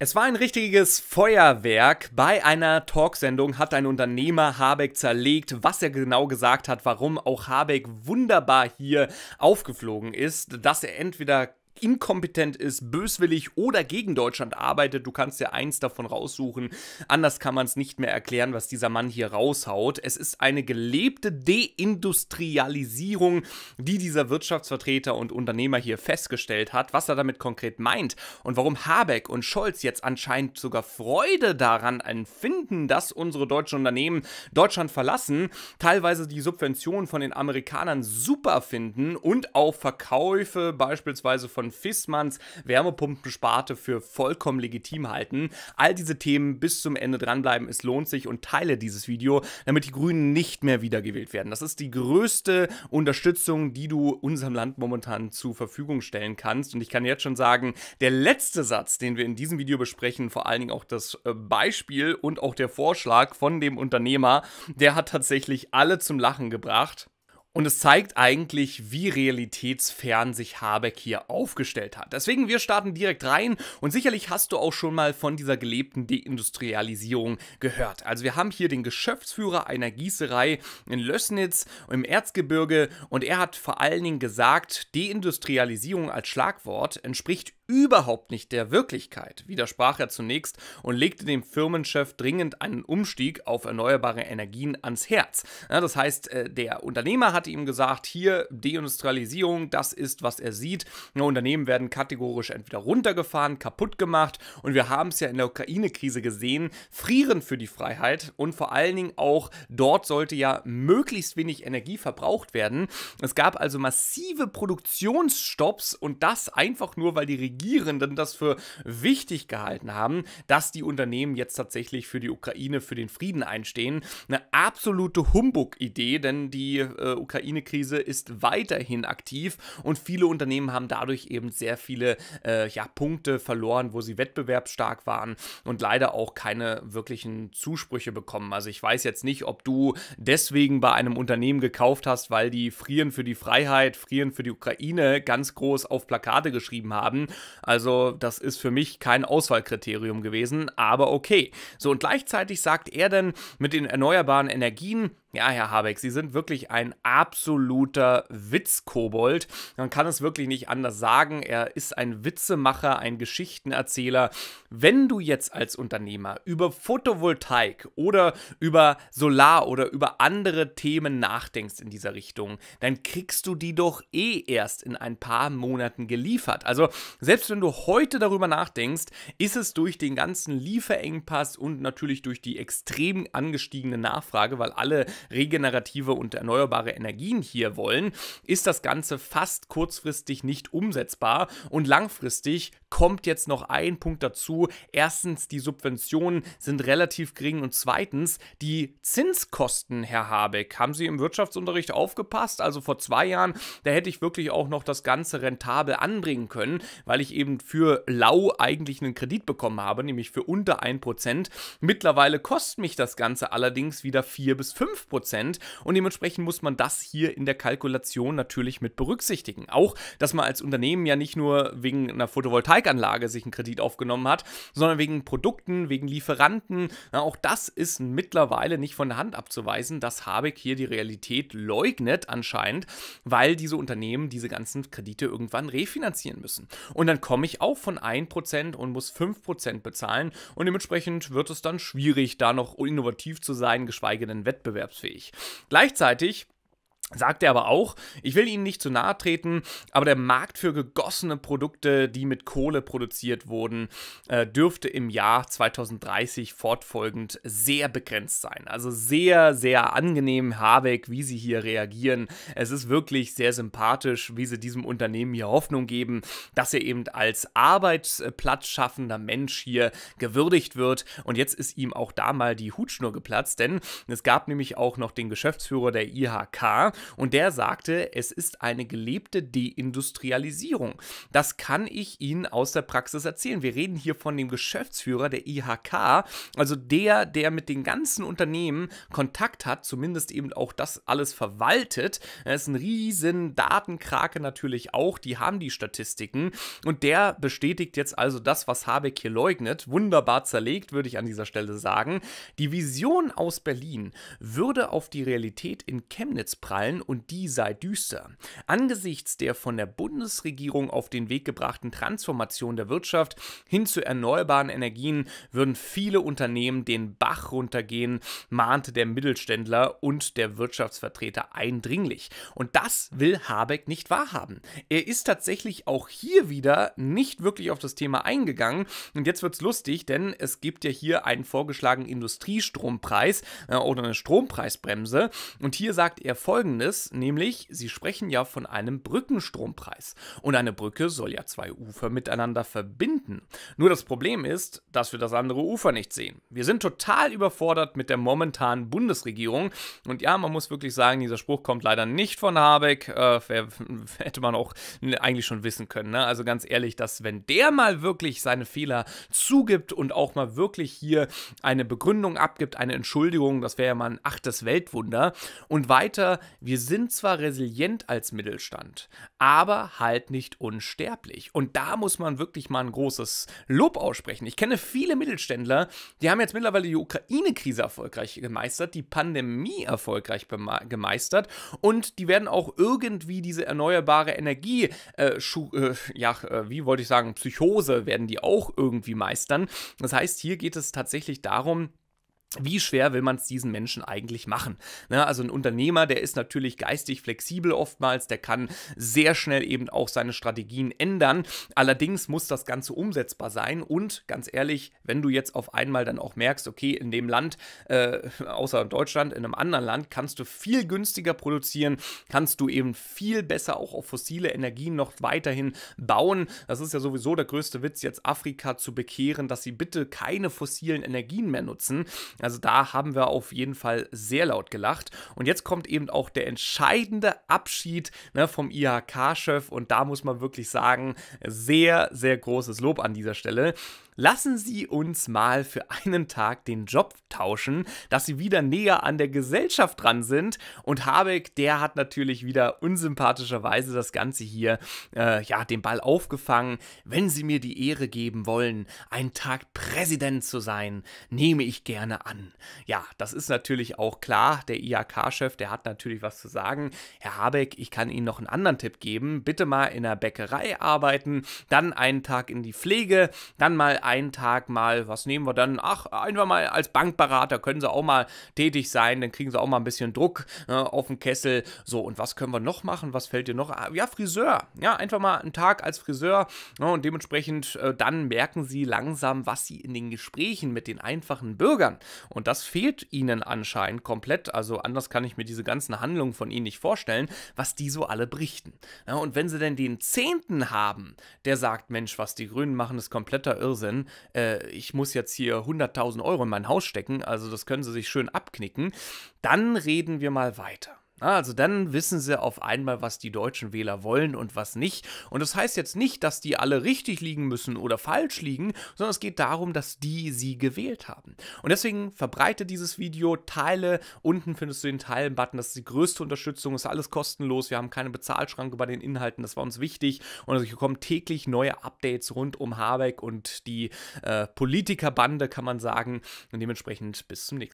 Es war ein richtiges Feuerwerk. Bei einer Talksendung hat ein Unternehmer Habeck zerlegt. Was er genau gesagt hat, warum auch Habeck wunderbar hier aufgeflogen ist, dass er entweder inkompetent ist, böswillig oder gegen Deutschland arbeitet. Du kannst ja eins davon raussuchen. Anders kann man es nicht mehr erklären, was dieser Mann hier raushaut. Es ist eine gelebte Deindustrialisierung, die dieser Wirtschaftsvertreter und Unternehmer hier festgestellt hat. Was er damit konkret meint und warum Habeck und Scholz jetzt anscheinend sogar Freude daran empfinden, dass unsere deutschen Unternehmen Deutschland verlassen, teilweise die Subventionen von den Amerikanern super finden und auch Verkäufe beispielsweise von von Fissmanns Wärmepumpensparte für vollkommen legitim halten. All diese Themen bis zum Ende dranbleiben, es lohnt sich und teile dieses Video, damit die Grünen nicht mehr wiedergewählt werden. Das ist die größte Unterstützung, die du unserem Land momentan zur Verfügung stellen kannst. Und ich kann jetzt schon sagen, der letzte Satz, den wir in diesem Video besprechen, vor allen Dingen auch das äh, Beispiel und auch der Vorschlag von dem Unternehmer, der hat tatsächlich alle zum Lachen gebracht. Und es zeigt eigentlich, wie realitätsfern sich Habeck hier aufgestellt hat. Deswegen, wir starten direkt rein und sicherlich hast du auch schon mal von dieser gelebten Deindustrialisierung gehört. Also wir haben hier den Geschäftsführer einer Gießerei in Lößnitz im Erzgebirge und er hat vor allen Dingen gesagt, Deindustrialisierung als Schlagwort entspricht überhaupt nicht der Wirklichkeit, widersprach er zunächst und legte dem Firmenchef dringend einen Umstieg auf erneuerbare Energien ans Herz. Ja, das heißt, äh, der Unternehmer hatte ihm gesagt, hier Deindustrialisierung, das ist, was er sieht. Unternehmen werden kategorisch entweder runtergefahren, kaputt gemacht und wir haben es ja in der Ukraine-Krise gesehen, frieren für die Freiheit und vor allen Dingen auch dort sollte ja möglichst wenig Energie verbraucht werden. Es gab also massive Produktionsstopps und das einfach nur, weil die Regierung Regierenden das für wichtig gehalten haben, dass die Unternehmen jetzt tatsächlich für die Ukraine, für den Frieden einstehen. Eine absolute Humbug-Idee, denn die äh, Ukraine-Krise ist weiterhin aktiv und viele Unternehmen haben dadurch eben sehr viele äh, ja, Punkte verloren, wo sie wettbewerbsstark waren und leider auch keine wirklichen Zusprüche bekommen. Also ich weiß jetzt nicht, ob du deswegen bei einem Unternehmen gekauft hast, weil die Frieren für die Freiheit, Frieren für die Ukraine ganz groß auf Plakate geschrieben haben also das ist für mich kein Auswahlkriterium gewesen, aber okay. So und gleichzeitig sagt er denn mit den erneuerbaren Energien, ja, Herr Habeck, Sie sind wirklich ein absoluter Witzkobold. Man kann es wirklich nicht anders sagen. Er ist ein Witzemacher, ein Geschichtenerzähler. Wenn du jetzt als Unternehmer über Photovoltaik oder über Solar oder über andere Themen nachdenkst in dieser Richtung, dann kriegst du die doch eh erst in ein paar Monaten geliefert. Also selbst wenn du heute darüber nachdenkst, ist es durch den ganzen Lieferengpass und natürlich durch die extrem angestiegene Nachfrage, weil alle regenerative und erneuerbare Energien hier wollen, ist das Ganze fast kurzfristig nicht umsetzbar und langfristig kommt jetzt noch ein Punkt dazu. Erstens, die Subventionen sind relativ gering und zweitens, die Zinskosten, Herr Habeck, haben Sie im Wirtschaftsunterricht aufgepasst? Also vor zwei Jahren, da hätte ich wirklich auch noch das Ganze rentabel anbringen können, weil ich eben für lau eigentlich einen Kredit bekommen habe, nämlich für unter 1%. Mittlerweile kostet mich das Ganze allerdings wieder 4 bis 5%. Prozent. Und dementsprechend muss man das hier in der Kalkulation natürlich mit berücksichtigen. Auch, dass man als Unternehmen ja nicht nur wegen einer Photovoltaikanlage sich einen Kredit aufgenommen hat, sondern wegen Produkten, wegen Lieferanten. Ja, auch das ist mittlerweile nicht von der Hand abzuweisen, dass Habeck hier die Realität leugnet anscheinend, weil diese Unternehmen diese ganzen Kredite irgendwann refinanzieren müssen. Und dann komme ich auch von 1% und muss 5% bezahlen und dementsprechend wird es dann schwierig, da noch innovativ zu sein, geschweige denn wettbewerbsfähig leistungsfähig. Gleichzeitig Sagt er aber auch, ich will Ihnen nicht zu nahe treten, aber der Markt für gegossene Produkte, die mit Kohle produziert wurden, äh, dürfte im Jahr 2030 fortfolgend sehr begrenzt sein. Also sehr, sehr angenehm, Habeck, wie Sie hier reagieren. Es ist wirklich sehr sympathisch, wie Sie diesem Unternehmen hier Hoffnung geben, dass er eben als arbeitsplatzschaffender Mensch hier gewürdigt wird. Und jetzt ist ihm auch da mal die Hutschnur geplatzt, denn es gab nämlich auch noch den Geschäftsführer der IHK, und der sagte, es ist eine gelebte Deindustrialisierung. Das kann ich Ihnen aus der Praxis erzählen. Wir reden hier von dem Geschäftsführer der IHK, also der, der mit den ganzen Unternehmen Kontakt hat, zumindest eben auch das alles verwaltet. Er ist ein riesen Datenkrake natürlich auch, die haben die Statistiken und der bestätigt jetzt also das, was Habeck hier leugnet. Wunderbar zerlegt, würde ich an dieser Stelle sagen. Die Vision aus Berlin würde auf die Realität in Chemnitz prallen gefallen und die sei düster. Angesichts der von der Bundesregierung auf den Weg gebrachten Transformation der Wirtschaft hin zu erneuerbaren Energien würden viele Unternehmen den Bach runtergehen, mahnte der Mittelständler und der Wirtschaftsvertreter eindringlich. Und das will Habeck nicht wahrhaben. Er ist tatsächlich auch hier wieder nicht wirklich auf das Thema eingegangen. Und jetzt wird es lustig, denn es gibt ja hier einen vorgeschlagenen Industriestrompreis äh, oder eine Strompreisbremse. Und hier sagt er folgendes folgendes, nämlich sie sprechen ja von einem Brückenstrompreis. Und eine Brücke soll ja zwei Ufer miteinander verbinden. Nur das Problem ist, dass wir das andere Ufer nicht sehen. Wir sind total überfordert mit der momentanen Bundesregierung. Und ja, man muss wirklich sagen, dieser Spruch kommt leider nicht von Habeck. Äh, hätte man auch eigentlich schon wissen können. Ne? Also ganz ehrlich, dass wenn der mal wirklich seine Fehler zugibt und auch mal wirklich hier eine Begründung abgibt, eine Entschuldigung, das wäre ja mal ein achtes Weltwunder. Und weiter wir sind zwar resilient als Mittelstand, aber halt nicht unsterblich. Und da muss man wirklich mal ein großes Lob aussprechen. Ich kenne viele Mittelständler, die haben jetzt mittlerweile die Ukraine-Krise erfolgreich gemeistert, die Pandemie erfolgreich gemeistert und die werden auch irgendwie diese erneuerbare Energie, äh, äh, ja, äh, wie wollte ich sagen, Psychose werden die auch irgendwie meistern. Das heißt, hier geht es tatsächlich darum, wie schwer will man es diesen Menschen eigentlich machen? Na, ne, also ein Unternehmer, der ist natürlich geistig flexibel oftmals, der kann sehr schnell eben auch seine Strategien ändern. Allerdings muss das Ganze umsetzbar sein und ganz ehrlich, wenn du jetzt auf einmal dann auch merkst, okay, in dem Land, äh, außer in Deutschland, in einem anderen Land kannst du viel günstiger produzieren, kannst du eben viel besser auch auf fossile Energien noch weiterhin bauen. Das ist ja sowieso der größte Witz, jetzt Afrika zu bekehren, dass sie bitte keine fossilen Energien mehr nutzen. Also da haben wir auf jeden Fall sehr laut gelacht. Und jetzt kommt eben auch der entscheidende Abschied ne, vom IHK-Chef. Und da muss man wirklich sagen, sehr, sehr großes Lob an dieser Stelle. Lassen Sie uns mal für einen Tag den Job tauschen, dass Sie wieder näher an der Gesellschaft dran sind. Und Habeck, der hat natürlich wieder unsympathischerweise das Ganze hier, äh, ja, den Ball aufgefangen. Wenn Sie mir die Ehre geben wollen, einen Tag Präsident zu sein, nehme ich gerne an. Ja, das ist natürlich auch klar. Der IHK-Chef, der hat natürlich was zu sagen. Herr Habeck, ich kann Ihnen noch einen anderen Tipp geben. Bitte mal in der Bäckerei arbeiten, dann einen Tag in die Pflege, dann mal einen Tag mal, was nehmen wir dann? Ach, einfach mal als Bankberater können sie auch mal tätig sein, dann kriegen sie auch mal ein bisschen Druck ne, auf den Kessel. So, und was können wir noch machen? Was fällt dir noch? Ah, ja, Friseur. Ja, einfach mal einen Tag als Friseur. Ne, und dementsprechend äh, dann merken sie langsam, was sie in den Gesprächen mit den einfachen Bürgern. Und das fehlt ihnen anscheinend komplett. Also anders kann ich mir diese ganzen Handlungen von ihnen nicht vorstellen, was die so alle berichten. Ja, und wenn sie denn den Zehnten haben, der sagt, Mensch, was die Grünen machen, ist kompletter Irrsinn Wahnsinn, äh, ich muss jetzt hier 100.000 Euro in mein Haus stecken, also das können sie sich schön abknicken, dann reden wir mal weiter. Also dann wissen sie auf einmal, was die deutschen Wähler wollen und was nicht. Und das heißt jetzt nicht, dass die alle richtig liegen müssen oder falsch liegen, sondern es geht darum, dass die sie gewählt haben. Und deswegen verbreite dieses Video, teile, unten findest du den Teilen-Button, das ist die größte Unterstützung, ist alles kostenlos, wir haben keine Bezahlschranke bei den Inhalten, das war uns wichtig. Und also hier kommen täglich neue Updates rund um Habeck und die äh, Politikerbande, kann man sagen. Und dementsprechend bis zum nächsten Mal.